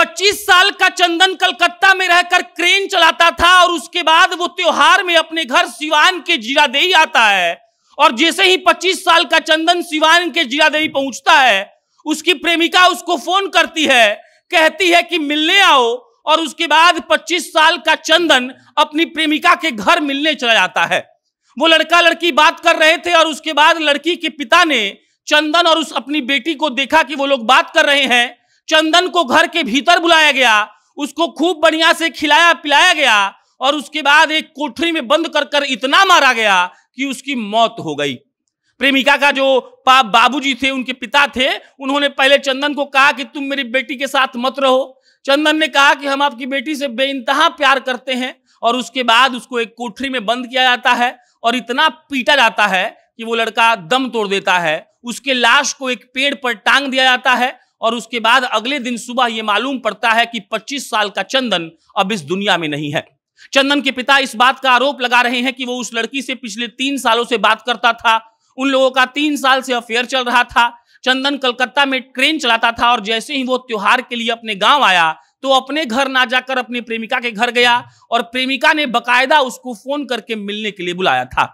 25 साल का चंदन कलकत्ता में रहकर क्रेन चलाता था और उसके बाद वो त्योहार में अपने घर सिवान के जीरादेही आता है और जैसे ही 25 साल का चंदन सिवान के जीरादेही पहुंचता है उसकी प्रेमिका उसको फोन करती है कहती है कि मिलने आओ और उसके बाद 25 साल का चंदन अपनी प्रेमिका के घर मिलने चला जाता है वो लड़का लड़की बात कर रहे थे और उसके बाद लड़की के पिता ने चंदन और उस अपनी बेटी को देखा कि वो लोग बात कर रहे हैं चंदन को घर के भीतर बुलाया गया उसको खूब बढ़िया से खिलाया पिलाया गया और उसके बाद एक कोठरी में बंद कर कर इतना मारा गया कि उसकी मौत हो गई प्रेमिका का जो पाप बाबूजी थे उनके पिता थे उन्होंने पहले चंदन को कहा कि तुम मेरी बेटी के साथ मत रहो चंदन ने कहा कि हम आपकी बेटी से बेइंतहा प्यार करते हैं और उसके बाद उसको एक कोठरी में बंद किया जाता है और इतना पीटा जाता है कि वो लड़का दम तोड़ देता है उसके लाश को एक पेड़ पर टांग दिया जाता है और उसके बाद अगले दिन सुबह ये मालूम पड़ता है कि 25 साल का चंदन अब इस दुनिया में नहीं है चंदन के पिता इस बात का आरोप लगा रहे हैं कि वो उस लड़की से पिछले तीन सालों से बात करता था उन लोगों का तीन साल से अफेयर चल रहा था चंदन कलकत्ता में ट्रेन चलाता था और जैसे ही वो त्योहार के लिए अपने गांव आया तो अपने घर ना जाकर अपनी प्रेमिका के घर गया और प्रेमिका ने बकायदा उसको फोन करके मिलने के लिए बुलाया था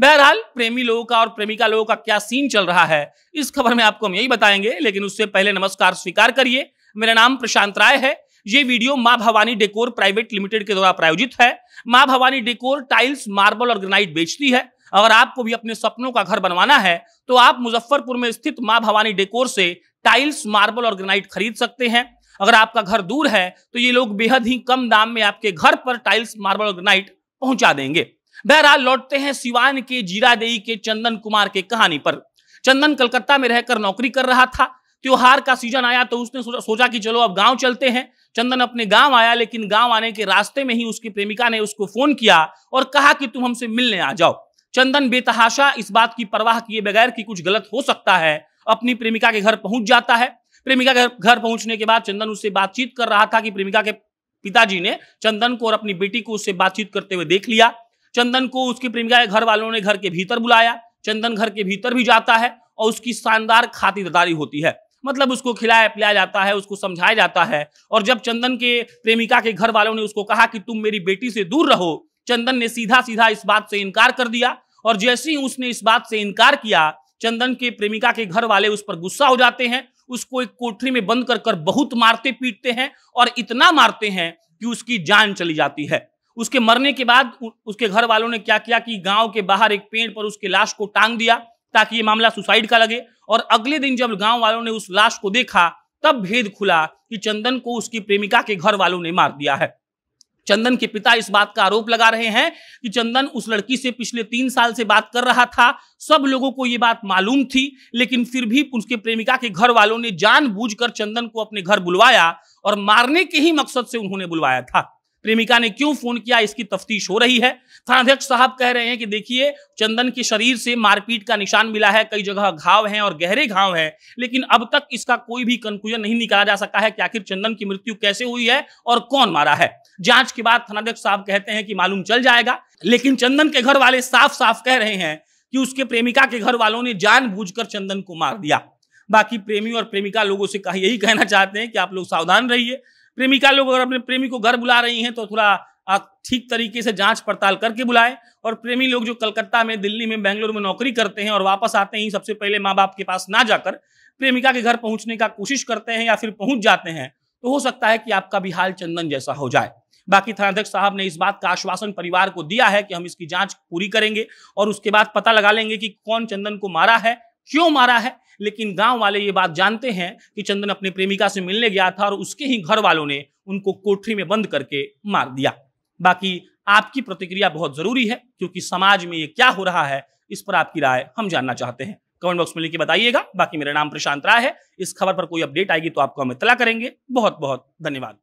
बहरहाल प्रेमी लोगों का और प्रेमिका लोगों का क्या सीन चल रहा है इस खबर में आपको हम यही बताएंगे लेकिन उससे पहले नमस्कार स्वीकार करिए मेरा नाम प्रशांत राय है ये वीडियो मां भवानी डेकोर प्राइवेट लिमिटेड के द्वारा प्रायोजित है Maa Bhavani decor tiles marble और ग्रेनाइट बेचती है अगर आपको भी अपने सपनों का घर बनवाना है तो आप मुजफ्फरपुर में स्थित मां भवानी डेकोर से टाइल्स मार्बल और ग्रेनाइट खरीद सकते हैं अगर आपका घर दूर है तो ये लोग बेहद ही कम दाम में आपके घर पर टाइल्स मार्बल और ग्रेनाइट पहुंचा देंगे बहरहाल लौटते हैं सिवान के जीरादेई के चंदन कुमार के कहानी पर चंदन कलकत्ता में रहकर नौकरी कर रहा था त्योहार का सीजन आया तो उसने सोचा, सोचा कि चलो अब गांव चलते हैं चंदन अपने गांव आया लेकिन गांव आने के रास्ते में ही उसकी प्रेमिका ने उसको फोन किया और कहा कि तुम हमसे मिलने आ जाओ चंदन बेतहाशा इस बात की परवाह किए बगैर कि कुछ गलत हो सकता है अपनी प्रेमिका के घर पहुंच जाता है प्रेमिका के घर पहुंचने के बाद चंदन उससे बातचीत कर रहा था कि प्रेमिका के पिताजी ने चंदन को और अपनी बेटी को उससे बातचीत करते हुए देख लिया चंदन को उसकी प्रेमिका के घर वालों ने घर के भीतर बुलाया चंदन घर के भीतर भी जाता है और उसकी शानदार खातिरदारी होती है मतलब उसको खिलाया पिलाया जाता है उसको समझाया जाता है और जब चंदन के प्रेमिका के घर वालों ने उसको कहा कि तुम मेरी बेटी से दूर रहो चंदन ने सीधा सीधा इस बात से इनकार कर दिया और जैसे ही उसने इस बात से इनकार किया चंदन के प्रेमिका के घर वाले उस पर गुस्सा हो जाते हैं उसको एक कोठरी में बंद कर कर बहुत मारते पीटते हैं और इतना मारते हैं कि उसकी जान चली जाती है उसके मरने के बाद उसके घर वालों ने क्या किया कि गांव के बाहर एक पेड़ पर उसके लाश को टांग दिया ताकि ये मामला सुसाइड का लगे और अगले दिन जब गांव वालों ने उस लाश को देखा तब भेद खुला कि चंदन को उसकी प्रेमिका के घर वालों ने मार दिया है चंदन के पिता इस बात का आरोप लगा रहे हैं कि चंदन उस लड़की से पिछले तीन साल से बात कर रहा था सब लोगों को ये बात मालूम थी लेकिन फिर भी उसके प्रेमिका के घर वालों ने जानबूझकर चंदन को अपने घर बुलवाया और मारने के ही मकसद से उन्होंने बुलवाया था प्रेमिका ने क्यों फोन किया इसकी तफ्तीश हो रही है थानाध्यक्ष साहब कह रहे हैं कि देखिए चंदन के शरीर से मारपीट का निशान मिला है कई जगह घाव हैं और गहरे घाव हैं लेकिन अब तक इसका कोई भी कंक्लूजन नहीं निकाला जा सका है कि आखिर चंदन की मृत्यु कैसे हुई है और कौन मारा है जांच के बाद थानाध्यक्ष साहब कहते हैं कि मालूम चल जाएगा लेकिन चंदन के घर वाले साफ साफ कह रहे हैं कि उसके प्रेमिका के घर वालों ने जान चंदन को मार दिया बाकी प्रेमी और प्रेमिका लोगों से यही कहना चाहते हैं कि आप लोग सावधान रहिए प्रेमिका लोग अगर अपने प्रेमी को घर बुला रही हैं तो थोड़ा ठीक तरीके से जांच पड़ताल करके बुलाएं और प्रेमी लोग जो कलकत्ता में दिल्ली में बेंगलोर में नौकरी करते हैं और वापस आते ही सबसे पहले माँ बाप के पास ना जाकर प्रेमिका के घर पहुंचने का कोशिश करते हैं या फिर पहुंच जाते हैं तो हो सकता है कि आपका भी हाल चंदन जैसा हो जाए बाकी थानाध्यक्ष साहब ने इस बात का आश्वासन परिवार को दिया है कि हम इसकी जांच पूरी करेंगे और उसके बाद पता लगा लेंगे कि कौन चंदन को मारा है क्यों मारा है लेकिन गांव वाले ये बात जानते हैं कि चंदन अपने प्रेमिका से मिलने गया था और उसके ही घर वालों ने उनको कोठरी में बंद करके मार दिया बाकी आपकी प्रतिक्रिया बहुत जरूरी है क्योंकि समाज में ये क्या हो रहा है इस पर आपकी राय हम जानना चाहते हैं कमेंट बॉक्स में लिखकर बताइएगा बाकी मेरा नाम प्रशांत राय है इस खबर पर कोई अपडेट आएगी तो आपको हम इतला करेंगे बहुत बहुत धन्यवाद